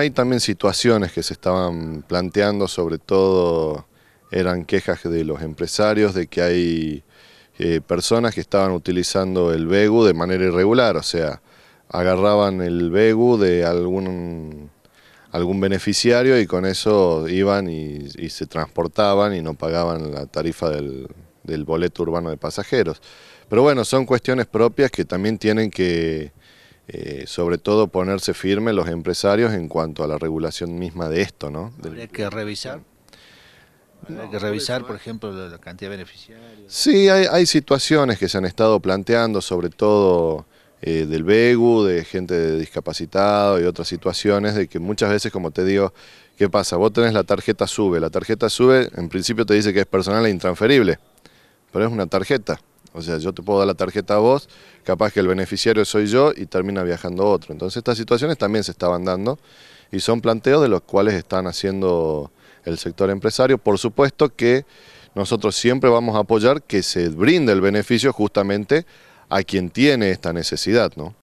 Hay también situaciones que se estaban planteando, sobre todo eran quejas de los empresarios de que hay eh, personas que estaban utilizando el BEGU de manera irregular, o sea, agarraban el BEGU de algún, algún beneficiario y con eso iban y, se transportaban y no pagaban la tarifa del boleto urbano de pasajeros. Pero bueno, son cuestiones propias que también tienen que eh, sobre todo ponerse firme los empresarios en cuanto a la regulación misma de esto, ¿no? que revisar. hay que revisar, por ejemplo, la cantidad de beneficiarios. Sí, hay, situaciones que se han estado planteando, sobre todo eh, del BEGU, de gente de discapacitado y otras situaciones, de que muchas veces, como te digo, ¿qué pasa? Vos tenés la tarjeta SUBE, la tarjeta SUBE en principio te dice que es personal e intransferible, pero es una tarjeta. O sea, yo te puedo dar la tarjeta a vos, capaz que el beneficiario soy yo y termina viajando otro. Entonces estas situaciones también se estaban dando y son planteos de los cuales están haciendo el sector empresario. Por supuesto que nosotros siempre vamos a apoyar que se brinde el beneficio justamente a quien tiene esta necesidad, ¿no?